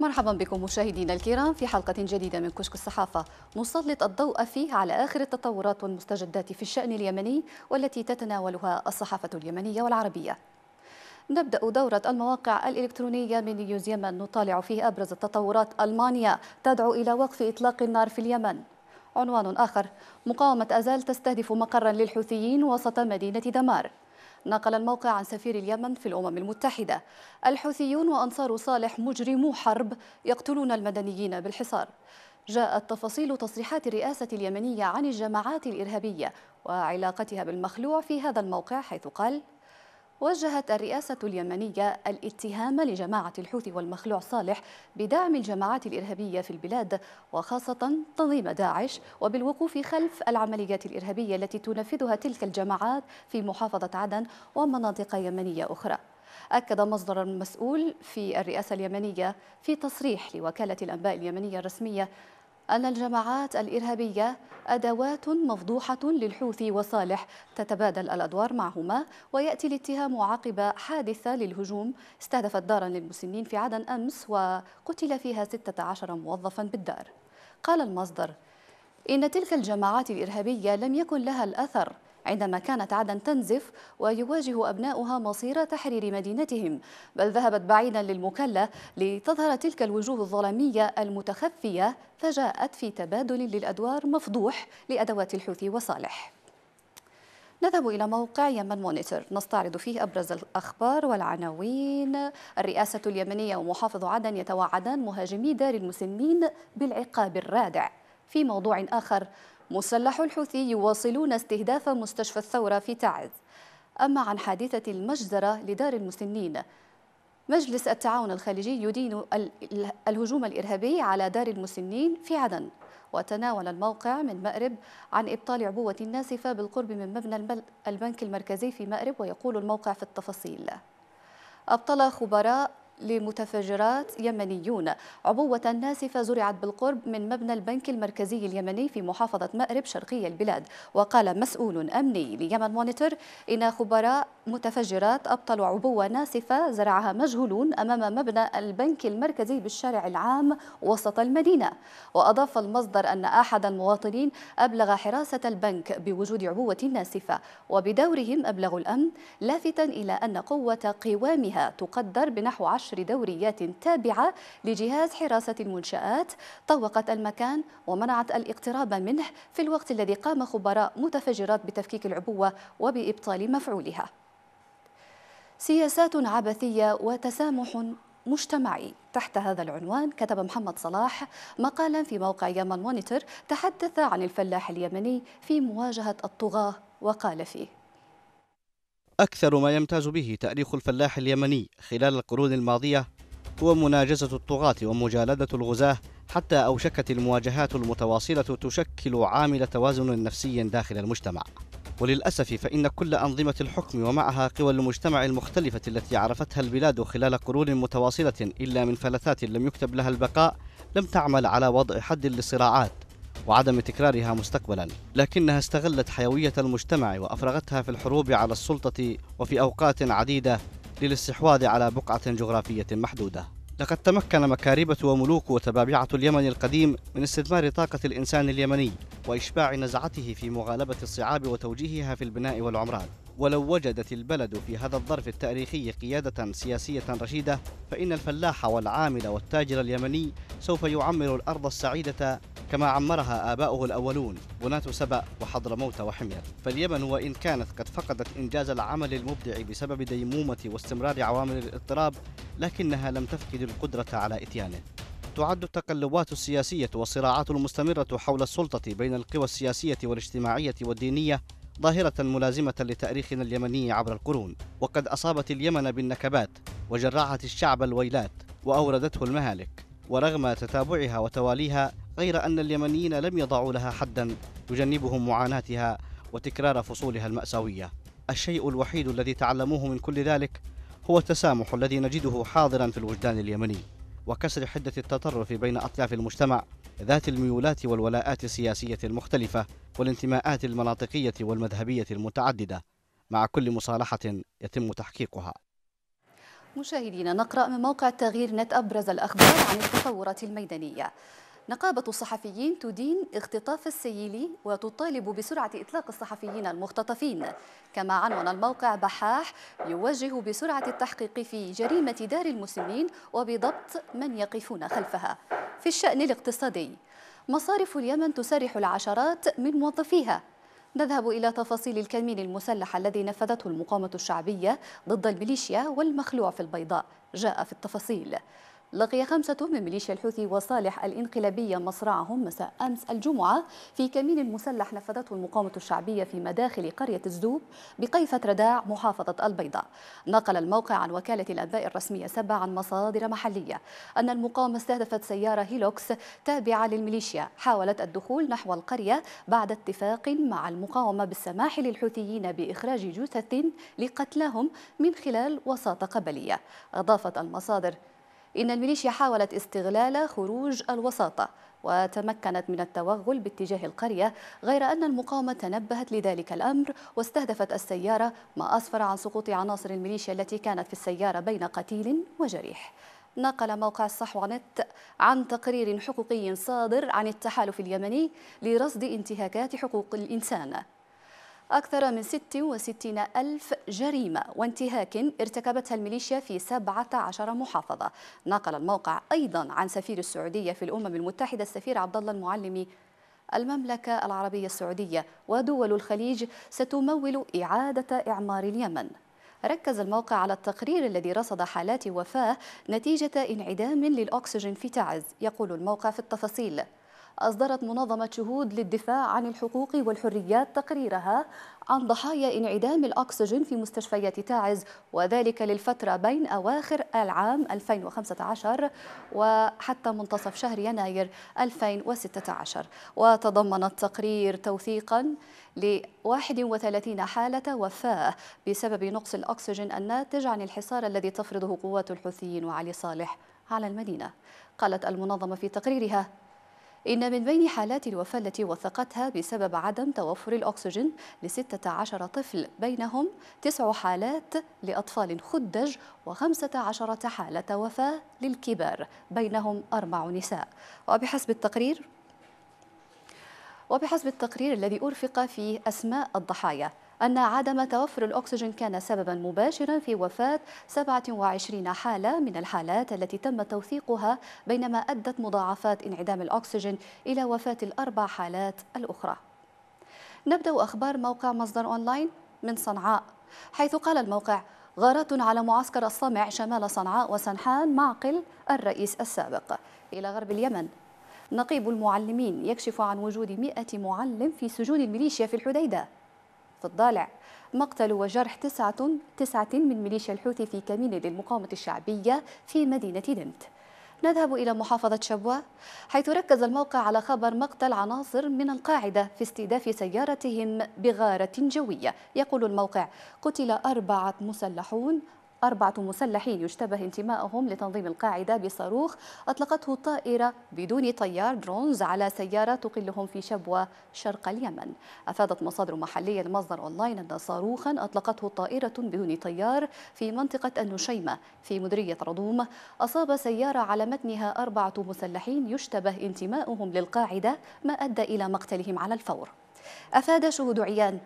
مرحبا بكم مشاهدينا الكرام في حلقة جديدة من كشك الصحافة نسلط الضوء فيه على آخر التطورات والمستجدات في الشأن اليمني والتي تتناولها الصحافة اليمنية والعربية نبدأ دورة المواقع الإلكترونية من نيوز يمن نطالع فيه أبرز التطورات ألمانيا تدعو إلى وقف إطلاق النار في اليمن عنوان آخر مقاومة أزال تستهدف مقرا للحوثيين وسط مدينة دمار نقل الموقع عن سفير اليمن في الأمم المتحدة الحوثيون وأنصار صالح مجرمو حرب يقتلون المدنيين بالحصار جاءت تفاصيل تصريحات الرئاسة اليمنية عن الجماعات الإرهابية وعلاقتها بالمخلوع في هذا الموقع حيث قال وجهت الرئاسة اليمنية الاتهام لجماعة الحوثي والمخلوع صالح بدعم الجماعات الإرهابية في البلاد وخاصة تنظيم داعش وبالوقوف خلف العمليات الإرهابية التي تنفذها تلك الجماعات في محافظة عدن ومناطق يمنية أخرى أكد مصدر مسؤول في الرئاسة اليمنية في تصريح لوكالة الأنباء اليمنية الرسمية أن الجماعات الإرهابية أدوات مفضوحة للحوثي وصالح تتبادل الأدوار معهما ويأتي الاتهام عقب حادثة للهجوم استهدفت دارا للمسنين في عدن أمس وقتل فيها 16 موظفا بالدار قال المصدر إن تلك الجماعات الإرهابية لم يكن لها الأثر عندما كانت عدن تنزف ويواجه أبناؤها مصير تحرير مدينتهم بل ذهبت بعيدا للمكلة لتظهر تلك الوجوه الظلامية المتخفية فجاءت في تبادل للأدوار مفضوح لأدوات الحوثي وصالح نذهب إلى موقع يمن مونيتور نستعرض فيه أبرز الأخبار والعناوين الرئاسة اليمنية ومحافظ عدن يتوعدان مهاجمي دار المسنين بالعقاب الرادع في موضوع آخر مسلح الحوثي يواصلون استهداف مستشفى الثورة في تعز أما عن حادثة المجزرة لدار المسنين مجلس التعاون الخليجي يدين الهجوم الإرهابي على دار المسنين في عدن وتناول الموقع من مأرب عن إبطال عبوة ناسفة بالقرب من مبنى البنك المركزي في مأرب ويقول الموقع في التفاصيل أبطل خبراء لمتفجرات يمنيون عبوة ناسفة زرعت بالقرب من مبنى البنك المركزي اليمني في محافظة مأرب شرقي البلاد وقال مسؤول أمني ليمن مونيتور إن خبراء متفجرات أبطلوا عبوة ناسفة زرعها مجهولون أمام مبنى البنك المركزي بالشارع العام وسط المدينة وأضاف المصدر أن أحد المواطنين أبلغ حراسة البنك بوجود عبوة ناسفة وبدورهم أبلغوا الأمن لافتا إلى أن قوة قوامها تقدر بنحو 10 عشر دوريات تابعة لجهاز حراسة المنشآت طوقت المكان ومنعت الاقتراب منه في الوقت الذي قام خبراء متفجرات بتفكيك العبوة وبإبطال مفعولها سياسات عبثية وتسامح مجتمعي تحت هذا العنوان كتب محمد صلاح مقالا في موقع يمن مونيتور تحدث عن الفلاح اليمني في مواجهة الطغاة وقال فيه أكثر ما يمتاز به تأريخ الفلاح اليمني خلال القرون الماضية هو مناجزة الطغاة ومجالدة الغزاة حتى أوشكت المواجهات المتواصلة تشكل عامل توازن نفسي داخل المجتمع وللأسف فإن كل أنظمة الحكم ومعها قوى المجتمع المختلفة التي عرفتها البلاد خلال قرون متواصلة إلا من فلتات لم يكتب لها البقاء لم تعمل على وضع حد للصراعات وعدم تكرارها مستقبلا لكنها استغلت حيوية المجتمع وأفرغتها في الحروب على السلطة وفي أوقات عديدة للاستحواذ على بقعة جغرافية محدودة لقد تمكن مكاربة وملوك وتبابعة اليمن القديم من استثمار طاقة الإنسان اليمني وإشباع نزعته في مغالبة الصعاب وتوجيهها في البناء والعمران ولو وجدت البلد في هذا الظرف التاريخي قيادة سياسية رشيدة فإن الفلاح والعامل والتاجر اليمني سوف يعمر الأرض السعيدة كما عمرها آباؤه الأولون بناة سبأ وحضرموت وحمير فاليمن وإن كانت قد فقدت إنجاز العمل المبدع بسبب ديمومة واستمرار عوامل الاضطراب لكنها لم تفقد القدرة على إتيانه تعد التقلبات السياسية والصراعات المستمرة حول السلطة بين القوى السياسية والاجتماعية والدينية ظاهرة ملازمة لتاريخنا اليمني عبر القرون وقد أصابت اليمن بالنكبات وجرعت الشعب الويلات وأوردته المهالك ورغم تتابعها وتواليها غير أن اليمنيين لم يضعوا لها حدا يجنبهم معاناتها وتكرار فصولها المأساوية الشيء الوحيد الذي تعلموه من كل ذلك هو التسامح الذي نجده حاضرا في الوجدان اليمني وكسر حدة التطرف بين أطياف المجتمع ذات الميولات والولاءات السياسية المختلفة والانتماءات المناطقية والمذهبية المتعددة مع كل مصالحة يتم تحقيقها مشاهدينا نقرأ من موقع التغيير نت أبرز الأخبار عن التطورات الميدانية نقابة الصحفيين تدين اختطاف السيلي وتطالب بسرعة إطلاق الصحفيين المختطفين كما عنون الموقع بحاح يوجه بسرعة التحقيق في جريمة دار المسنين وبضبط من يقفون خلفها في الشأن الاقتصادي مصارف اليمن تسرح العشرات من موظفيها نذهب إلى تفاصيل الكمين المسلح الذي نفذته المقاومة الشعبية ضد الميليشيا والمخلوع في البيضاء جاء في التفاصيل لقي خمسة من ميليشيا الحوثي وصالح الإنقلابية مصرعهم مساء أمس الجمعة في كمين مسلح نفذته المقاومة الشعبية في مداخل قرية الزوب بقيفة رداع محافظة البيضاء نقل الموقع عن وكالة الأنباء الرسمية سبع عن مصادر محلية أن المقاومة استهدفت سيارة هيلوكس تابعة للميليشيا حاولت الدخول نحو القرية بعد اتفاق مع المقاومة بالسماح للحوثيين بإخراج جثث لقتلاهم من خلال وساطة قبلية أضافت المصادر إن الميليشيا حاولت استغلال خروج الوساطة وتمكنت من التوغل باتجاه القرية غير أن المقاومة تنبهت لذلك الأمر واستهدفت السيارة ما أسفر عن سقوط عناصر الميليشيا التي كانت في السيارة بين قتيل وجريح نقل موقع الصحوة نت عن تقرير حقوقي صادر عن التحالف اليمني لرصد انتهاكات حقوق الإنسان أكثر من 66 ألف جريمة وانتهاك ارتكبتها الميليشيا في 17 محافظة نقل الموقع أيضا عن سفير السعودية في الأمم المتحدة السفير عبد الله المعلمي المملكة العربية السعودية ودول الخليج ستمول إعادة إعمار اليمن ركز الموقع على التقرير الذي رصد حالات وفاة نتيجة انعدام للأكسجين في تعز يقول الموقع في التفاصيل أصدرت منظمة شهود للدفاع عن الحقوق والحريات تقريرها عن ضحايا انعدام الأكسجين في مستشفيات تعز وذلك للفترة بين أواخر العام 2015 وحتى منتصف شهر يناير 2016 وتضمن التقرير توثيقا ل 31 حالة وفاة بسبب نقص الأكسجين الناتج عن الحصار الذي تفرضه قوات الحوثيين وعلي صالح على المدينة قالت المنظمة في تقريرها إن من بين حالات الوفاة التي وثقتها بسبب عدم توفر الأكسجين لستة عشر طفل بينهم تسع حالات لأطفال خدج وخمسة عشرة حالة وفاة للكبار بينهم أربع نساء وبحسب التقرير وبحسب التقرير الذي أرفق فيه أسماء الضحايا أن عدم توفر الأكسجين كان سببا مباشرا في وفاة 27 حالة من الحالات التي تم توثيقها بينما أدت مضاعفات انعدام الأكسجين إلى وفاة الأربع حالات الأخرى نبدأ أخبار موقع مصدر أونلاين من صنعاء حيث قال الموقع غارات على معسكر الصمع شمال صنعاء وسنحان معقل الرئيس السابق إلى غرب اليمن نقيب المعلمين يكشف عن وجود 100 معلم في سجون الميليشيا في الحديده في الضالع مقتل وجرح تسعة, تسعة من ميليشيا الحوثي في كمين للمقاومة الشعبية في مدينة دمت نذهب إلى محافظة شبوة حيث ركز الموقع على خبر مقتل عناصر من القاعدة في استهداف سيارتهم بغارة جوية يقول الموقع قتل أربعة مسلحون أربعة مسلحين يشتبه انتمائهم لتنظيم القاعدة بصاروخ أطلقته طائرة بدون طيار درونز على سيارة تقلهم في شبوة شرق اليمن أفادت مصادر محلية لمصدر أونلاين أن صاروخا أطلقته طائرة بدون طيار في منطقة النشيمة في مديرية رضوم أصاب سيارة على متنها أربعة مسلحين يشتبه انتمائهم للقاعدة ما أدى إلى مقتلهم على الفور أفاد شهود عيان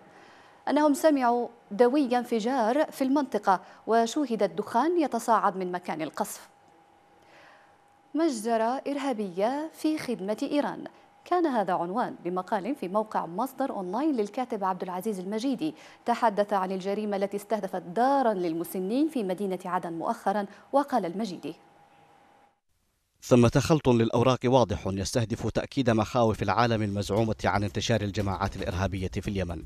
أنهم سمعوا دوي انفجار في المنطقة وشوهد الدخان يتصاعد من مكان القصف مجزرة إرهابية في خدمة إيران كان هذا عنوان بمقال في موقع مصدر أونلاين للكاتب عبد العزيز المجيدي تحدث عن الجريمة التي استهدفت دارا للمسنين في مدينة عدن مؤخرا وقال المجيدي ثمة خلط للأوراق واضح يستهدف تأكيد مخاوف العالم المزعومة عن انتشار الجماعات الإرهابية في اليمن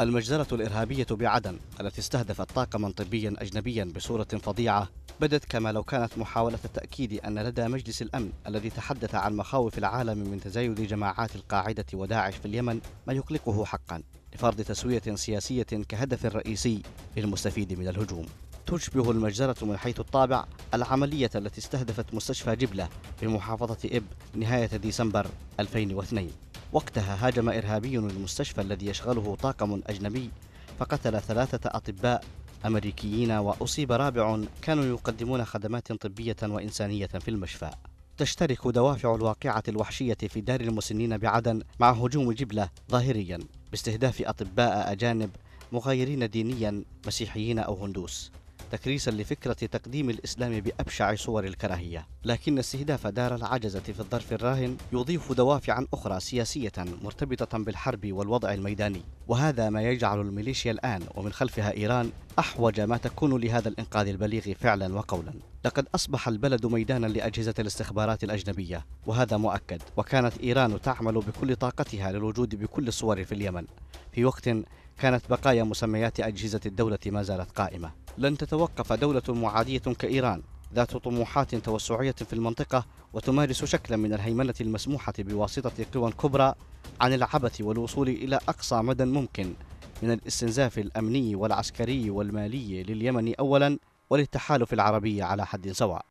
المجزرة الإرهابية بعدن التي استهدفت طاقما طبيا أجنبيا بصورة فظيعة بدت كما لو كانت محاولة التأكيد أن لدى مجلس الأمن الذي تحدث عن مخاوف العالم من تزايد جماعات القاعدة وداعش في اليمن ما يقلقه حقا لفرض تسوية سياسية كهدف رئيسي للمستفيد من الهجوم تشبه المجزرة من حيث الطابع العملية التي استهدفت مستشفى جبلة في محافظة إب نهاية ديسمبر 2002 وقتها هاجم إرهابي المستشفى الذي يشغله طاقم أجنبي فقتل ثلاثة أطباء أمريكيين وأصيب رابع كانوا يقدمون خدمات طبية وإنسانية في المشفى تشترك دوافع الواقعة الوحشية في دار المسنين بعدن مع هجوم جبلة ظاهريا باستهداف أطباء أجانب مغايرين دينيا مسيحيين أو هندوس تكريسا لفكرة تقديم الإسلام بأبشع صور الكراهية لكن استهداف دار العجزة في الظرف الراهن يضيف دوافعا أخرى سياسية مرتبطة بالحرب والوضع الميداني وهذا ما يجعل الميليشيا الآن ومن خلفها إيران أحوج ما تكون لهذا الإنقاذ البليغ فعلا وقولا لقد أصبح البلد ميدانا لأجهزة الاستخبارات الأجنبية وهذا مؤكد وكانت إيران تعمل بكل طاقتها للوجود بكل الصور في اليمن في وقت كانت بقايا مسميات أجهزة الدولة ما زالت قائمة لن تتوقف دولة معادية كإيران ذات طموحات توسعية في المنطقة وتمارس شكلا من الهيمنة المسموحة بواسطة قوى كبرى عن العبث والوصول إلى أقصى مدى ممكن من الاستنزاف الأمني والعسكري والمالي لليمن أولا وللتحالف العربي على حد سواء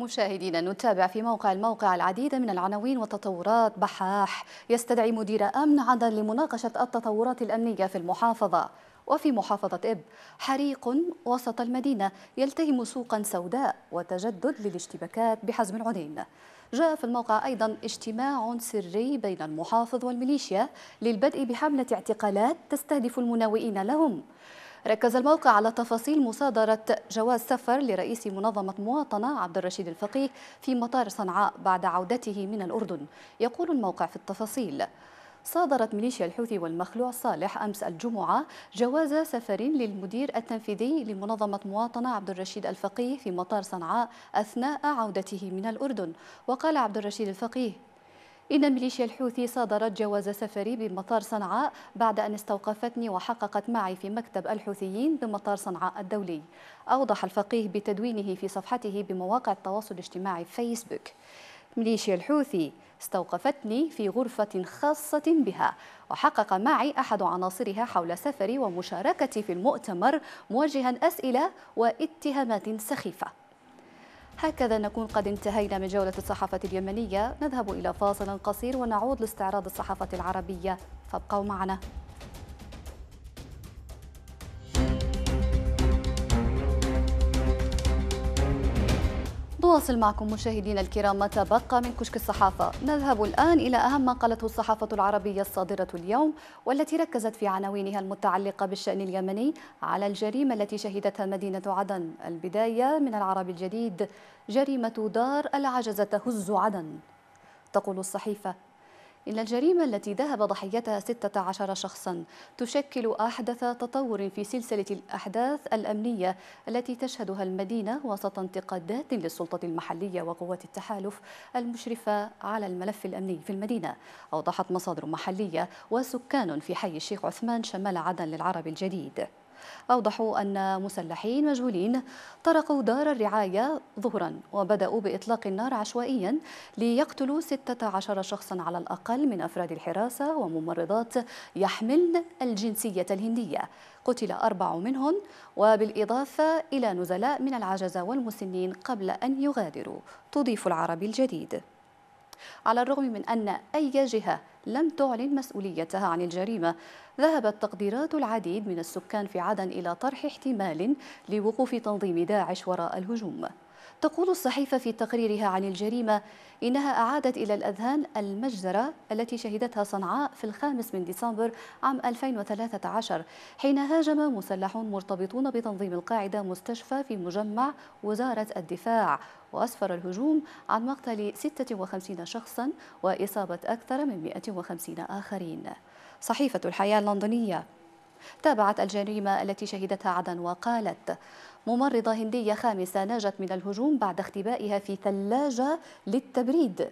مشاهدينا نتابع في موقع الموقع العديد من العناوين والتطورات بحاح يستدعي مدير أمن عدن لمناقشة التطورات الأمنية في المحافظة وفي محافظة إب حريق وسط المدينة يلتهم سوقا سوداء وتجدد للاشتباكات بحزم العنين جاء في الموقع أيضا اجتماع سري بين المحافظ والميليشيا للبدء بحملة اعتقالات تستهدف المناوئين لهم ركز الموقع على تفاصيل مصادرة جواز سفر لرئيس منظمة مواطنة عبد الرشيد الفقيه في مطار صنعاء بعد عودته من الأردن يقول الموقع في التفاصيل صادرت ميليشيا الحوثي والمخلوع صالح أمس الجمعة جواز سفر للمدير التنفيذي لمنظمة مواطنة عبد الرشيد الفقيه في مطار صنعاء أثناء عودته من الأردن وقال عبد الرشيد الفقيه إن ميليشيا الحوثي صادرت جواز سفري بمطار صنعاء بعد أن استوقفتني وحققت معي في مكتب الحوثيين بمطار صنعاء الدولي أوضح الفقيه بتدوينه في صفحته بمواقع التواصل الاجتماعي فيسبوك ميليشيا الحوثي استوقفتني في غرفة خاصة بها وحقق معي أحد عناصرها حول سفري ومشاركتي في المؤتمر موجها أسئلة واتهامات سخيفة هكذا نكون قد انتهينا من جولة الصحافة اليمنية نذهب إلى فاصل قصير ونعود لاستعراض الصحافة العربية فابقوا معنا نواصل معكم مشاهدينا الكرام ما تبقى من كشك الصحافة نذهب الآن إلى أهم ما قالته الصحافة العربية الصادرة اليوم والتي ركزت في عناوينها المتعلقة بالشأن اليمني على الجريمة التي شهدتها مدينة عدن البداية من العرب الجديد جريمة دار العجزة تهز عدن تقول الصحيفة إن الجريمة التي ذهب ضحيتها 16 شخصا تشكل أحدث تطور في سلسلة الأحداث الأمنية التي تشهدها المدينة وسط انتقادات للسلطة المحلية وقوات التحالف المشرفة على الملف الأمني في المدينة أوضحت مصادر محلية وسكان في حي الشيخ عثمان شمال عدن للعرب الجديد أوضحوا أن مسلحين مجهولين طرقوا دار الرعاية ظهرا وبدأوا بإطلاق النار عشوائيا ليقتلوا 16 شخصا على الأقل من أفراد الحراسة وممرضات يحملن الجنسية الهندية قتل أربع منهم وبالإضافة إلى نزلاء من العجزة والمسنين قبل أن يغادروا تضيف العربي الجديد على الرغم من أن أي جهة لم تعلن مسؤوليتها عن الجريمة ذهبت تقديرات العديد من السكان في عدن إلى طرح احتمال لوقوف تنظيم داعش وراء الهجوم تقول الصحيفة في تقريرها عن الجريمة إنها أعادت إلى الأذهان المجزرة التي شهدتها صنعاء في الخامس من ديسمبر عام 2013 حين هاجم مسلحون مرتبطون بتنظيم القاعدة مستشفى في مجمع وزارة الدفاع وأسفر الهجوم عن مقتل 56 شخصا وإصابة أكثر من 150 آخرين صحيفة الحياة اللندنية تابعت الجريمة التي شهدتها عدن وقالت ممرضة هندية خامسة نجت من الهجوم بعد اختبائها في ثلاجة للتبريد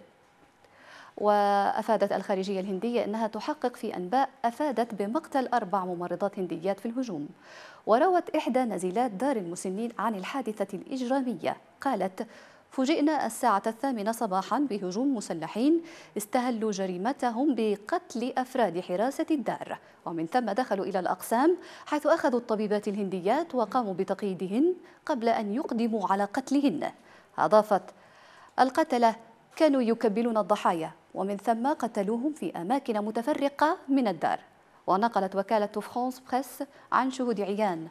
وأفادت الخارجية الهندية أنها تحقق في أنباء أفادت بمقتل أربع ممرضات هنديات في الهجوم وروت إحدى نزيلات دار المسنين عن الحادثة الإجرامية قالت فوجئنا الساعة الثامنة صباحا بهجوم مسلحين استهلوا جريمتهم بقتل أفراد حراسة الدار ومن ثم دخلوا إلى الأقسام حيث أخذوا الطبيبات الهنديات وقاموا بتقييدهن قبل أن يقدموا على قتلهن أضافت القتلة كانوا يكبلون الضحايا ومن ثم قتلوهم في أماكن متفرقة من الدار ونقلت وكالة فرانس بريس عن شهود عيان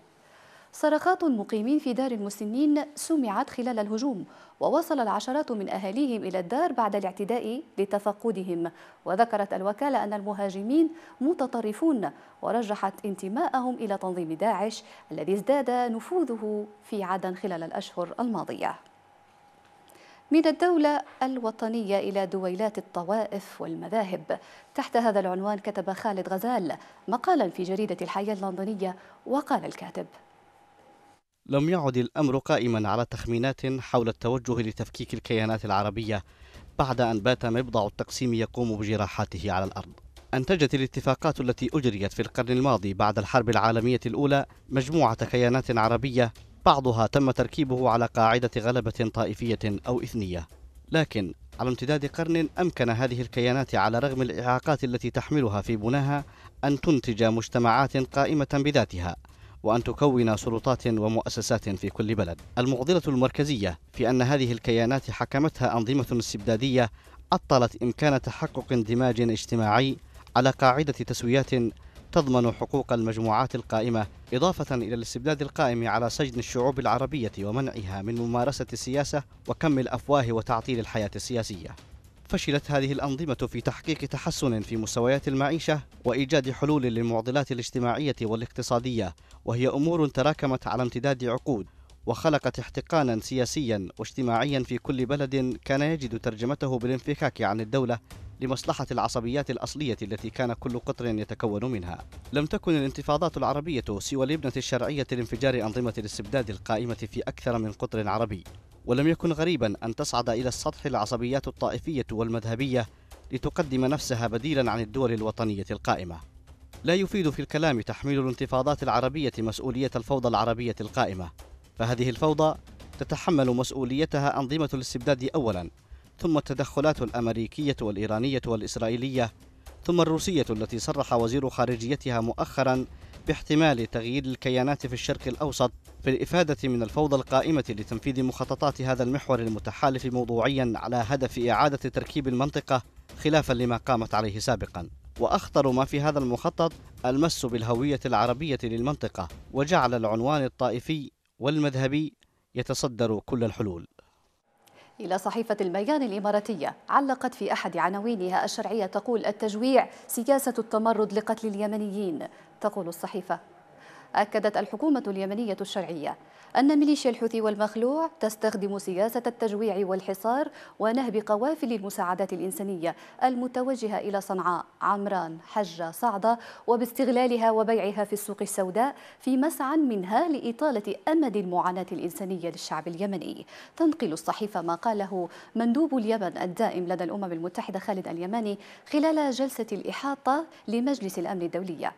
صرخات المقيمين في دار المسنين سمعت خلال الهجوم ووصل العشرات من أهاليهم إلى الدار بعد الاعتداء لتفقدهم وذكرت الوكالة أن المهاجمين متطرفون ورجحت انتماءهم إلى تنظيم داعش الذي ازداد نفوذه في عدن خلال الأشهر الماضية من الدولة الوطنية إلى دويلات الطوائف والمذاهب تحت هذا العنوان كتب خالد غزال مقالا في جريدة الحياة اللندنية وقال الكاتب لم يعد الأمر قائما على تخمينات حول التوجه لتفكيك الكيانات العربية بعد أن بات مبضع التقسيم يقوم بجراحاته على الأرض أنتجت الاتفاقات التي أجريت في القرن الماضي بعد الحرب العالمية الأولى مجموعة كيانات عربية بعضها تم تركيبه على قاعدة غلبة طائفية أو إثنية لكن على امتداد قرن أمكن هذه الكيانات على رغم الإعاقات التي تحملها في بناها أن تنتج مجتمعات قائمة بذاتها وأن تكون سلطات ومؤسسات في كل بلد المعضلة المركزية في أن هذه الكيانات حكمتها أنظمة استبدادية عطلت إمكان تحقق اندماج اجتماعي على قاعدة تسويات تضمن حقوق المجموعات القائمة إضافة إلى الاستبداد القائم على سجن الشعوب العربية ومنعها من ممارسة السياسة وكم الأفواه وتعطيل الحياة السياسية فشلت هذه الأنظمة في تحقيق تحسن في مستويات المعيشة وإيجاد حلول للمعضلات الاجتماعية والاقتصادية وهي أمور تراكمت على امتداد عقود وخلقت احتقانا سياسيا واجتماعيا في كل بلد كان يجد ترجمته بالانفكاك عن الدولة لمصلحة العصبيات الأصلية التي كان كل قطر يتكون منها. لم تكن الانتفاضات العربية سوى الابنة الشرعية لانفجار أنظمة الاستبداد القائمة في أكثر من قطر عربي، ولم يكن غريبا أن تصعد إلى السطح العصبيات الطائفية والمذهبية لتقدم نفسها بديلا عن الدول الوطنية القائمة. لا يفيد في الكلام تحميل الانتفاضات العربية مسؤولية الفوضى العربية القائمة فهذه الفوضى تتحمل مسؤوليتها أنظمة الاستبداد أولا ثم التدخلات الأمريكية والإيرانية والإسرائيلية ثم الروسية التي صرح وزير خارجيتها مؤخرا باحتمال تغيير الكيانات في الشرق الأوسط في الإفادة من الفوضى القائمة لتنفيذ مخططات هذا المحور المتحالف موضوعيا على هدف إعادة تركيب المنطقة خلافا لما قامت عليه سابقا وأخطر ما في هذا المخطط المس بالهوية العربية للمنطقة وجعل العنوان الطائفي والمذهبي يتصدر كل الحلول إلى صحيفة البيان الإماراتية علقت في أحد عناوينها الشرعية تقول التجويع سياسة التمرد لقتل اليمنيين تقول الصحيفة أكدت الحكومة اليمنية الشرعية أن ميليشيا الحوثي والمخلوع تستخدم سياسة التجويع والحصار ونهب قوافل المساعدات الإنسانية المتوجهة إلى صنعاء، عمران، حجة، صعدة وباستغلالها وبيعها في السوق السوداء في مسعى منها لإطالة أمد المعاناة الإنسانية للشعب اليمني تنقل الصحيفة ما قاله مندوب اليمن الدائم لدى الأمم المتحدة خالد اليماني خلال جلسة الإحاطة لمجلس الأمن الدولية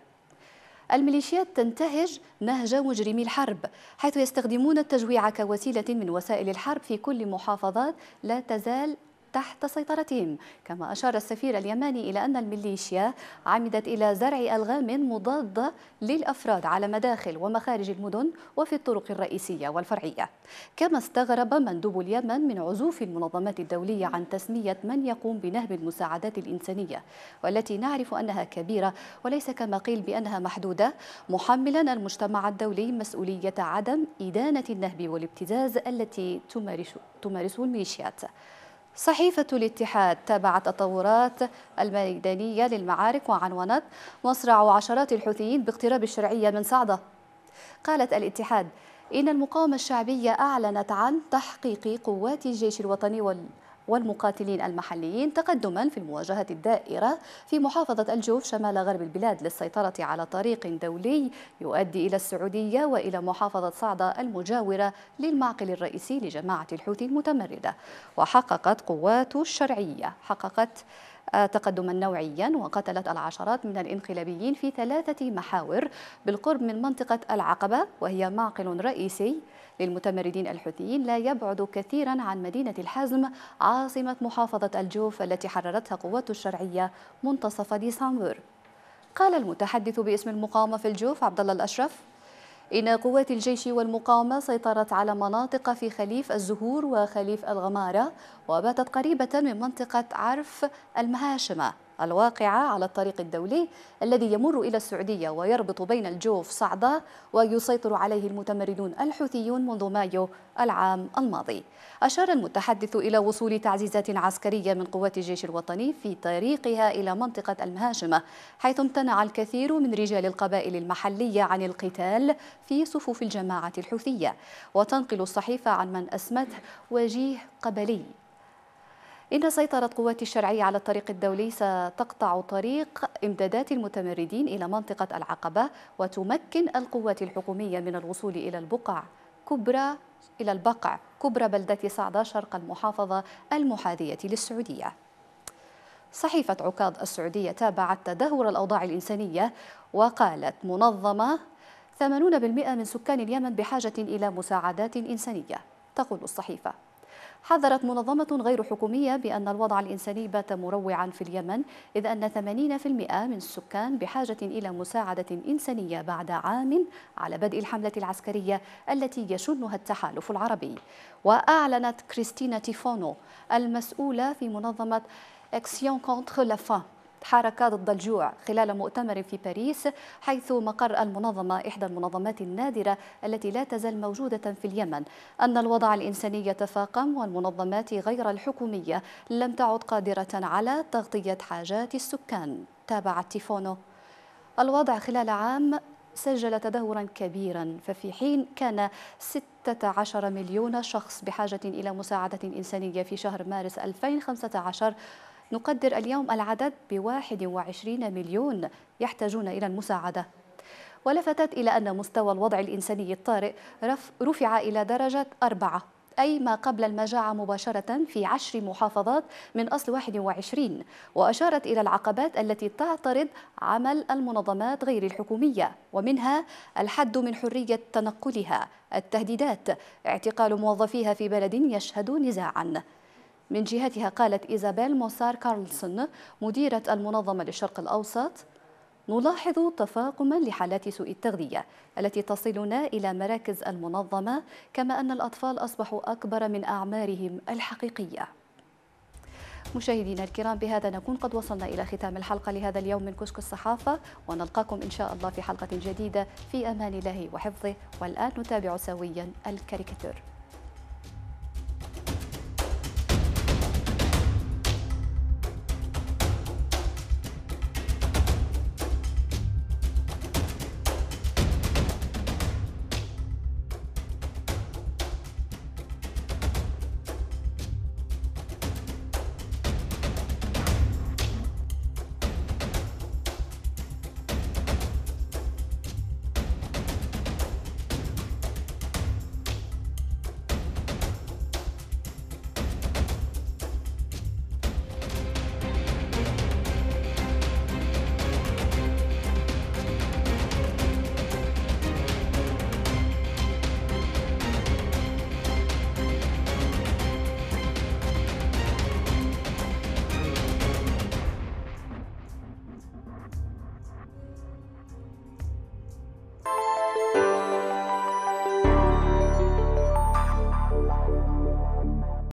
الميليشيات تنتهج نهج مجرمي الحرب حيث يستخدمون التجويع كوسيلة من وسائل الحرب في كل محافظات لا تزال تحت سيطرتهم كما أشار السفير اليماني إلى أن الميليشيا عمدت إلى زرع ألغام مضادة للأفراد على مداخل ومخارج المدن وفي الطرق الرئيسية والفرعية كما استغرب مندوب اليمن من عزوف المنظمات الدولية عن تسمية من يقوم بنهب المساعدات الإنسانية والتي نعرف أنها كبيرة وليس كما قيل بأنها محدودة محملا المجتمع الدولي مسؤولية عدم إدانة النهب والابتزاز التي تمارسه الميليشيات صحيفة الاتحاد تابعت التطورات الميدانية للمعارك وعنونت مصرع عشرات الحوثيين باقتراب الشرعية من صعدة قالت الاتحاد إن المقاومة الشعبية أعلنت عن تحقيق قوات الجيش الوطني والمعارك والمقاتلين المحليين تقدما في المواجهة الدائرة في محافظة الجوف شمال غرب البلاد للسيطرة على طريق دولي يؤدي إلى السعودية وإلى محافظة صعدة المجاورة للمعقل الرئيسي لجماعة الحوثي المتمردة وحققت قوات الشرعية حققت تقدما نوعيا وقتلت العشرات من الانقلابيين في ثلاثة محاور بالقرب من منطقة العقبة وهي معقل رئيسي للمتمردين الحوثيين لا يبعد كثيرا عن مدينة الحزم عاصمة محافظة الجوف التي حررتها قوات الشرعية منتصف ديسمبر قال المتحدث باسم المقاومة في الجوف عبد الله الأشرف إن قوات الجيش والمقاومة سيطرت على مناطق في خليف الزهور وخليف الغمارة وباتت قريبة من منطقة عرف المهاشمة الواقعة على الطريق الدولي الذي يمر إلى السعودية ويربط بين الجوف صعدة ويسيطر عليه المتمردون الحوثيون منذ مايو العام الماضي أشار المتحدث إلى وصول تعزيزات عسكرية من قوات الجيش الوطني في طريقها إلى منطقة المهاشمة حيث امتنع الكثير من رجال القبائل المحلية عن القتال في صفوف الجماعة الحوثية وتنقل الصحيفة عن من أسمته وجيه قبلي إن سيطرة قوات الشرعية على الطريق الدولي ستقطع طريق إمدادات المتمردين إلى منطقة العقبة وتمكن القوات الحكومية من الوصول إلى البقع كبرى إلى البقع كبرى بلدة صعدة شرق المحافظة المحاذية للسعودية صحيفة عكاظ السعودية تابعت تدهور الأوضاع الإنسانية وقالت منظمة 80% من سكان اليمن بحاجة إلى مساعدات إنسانية تقول الصحيفة حذرت منظمة غير حكومية بأن الوضع الإنساني بات مروعا في اليمن إذ أن 80% من السكان بحاجة إلى مساعدة إنسانية بعد عام على بدء الحملة العسكرية التي يشنها التحالف العربي وأعلنت كريستينا تيفونو المسؤولة في منظمة اكسيون كونتر لا فان تحارك ضد الجوع خلال مؤتمر في باريس حيث مقر المنظمة إحدى المنظمات النادرة التي لا تزال موجودة في اليمن أن الوضع الإنساني يتفاقم والمنظمات غير الحكومية لم تعد قادرة على تغطية حاجات السكان تابع تيفونو الوضع خلال عام سجل تدهورا كبيرا ففي حين كان 16 مليون شخص بحاجة إلى مساعدة إنسانية في شهر مارس 2015 نقدر اليوم العدد ب 21 مليون يحتاجون إلى المساعدة ولفتت إلى أن مستوى الوضع الإنساني الطارئ رفع إلى درجة أربعة أي ما قبل المجاعة مباشرة في عشر محافظات من أصل 21 وأشارت إلى العقبات التي تعترض عمل المنظمات غير الحكومية ومنها الحد من حرية تنقلها التهديدات اعتقال موظفيها في بلد يشهد نزاعاً من جهتها قالت إيزابيل موسار كارلسون مديرة المنظمة للشرق الأوسط نلاحظ تفاقما لحالات سوء التغذية التي تصلنا إلى مراكز المنظمة كما أن الأطفال أصبحوا أكبر من أعمارهم الحقيقية مشاهدينا الكرام بهذا نكون قد وصلنا إلى ختام الحلقة لهذا اليوم من كشك الصحافة ونلقاكم إن شاء الله في حلقة جديدة في أمان الله وحفظه والآن نتابع سويا الكاريكاتير